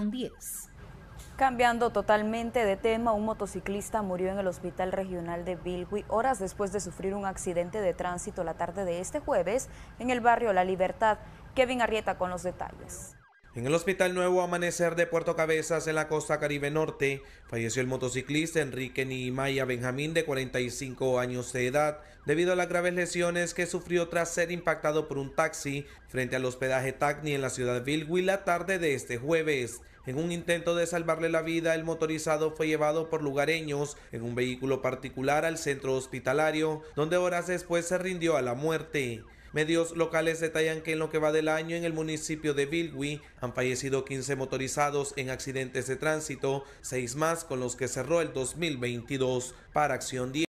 10. Cambiando totalmente de tema, un motociclista murió en el Hospital Regional de Bilwi horas después de sufrir un accidente de tránsito la tarde de este jueves en el barrio La Libertad. Kevin Arrieta con los detalles. En el Hospital Nuevo Amanecer de Puerto Cabezas, en la costa Caribe Norte, falleció el motociclista Enrique Niimaya Benjamín, de 45 años de edad, debido a las graves lesiones que sufrió tras ser impactado por un taxi frente al hospedaje Tacni en la ciudad Bilwi la tarde de este jueves. En un intento de salvarle la vida, el motorizado fue llevado por lugareños en un vehículo particular al centro hospitalario, donde horas después se rindió a la muerte. Medios locales detallan que en lo que va del año en el municipio de Bilwi han fallecido 15 motorizados en accidentes de tránsito, seis más con los que cerró el 2022 para Acción 10.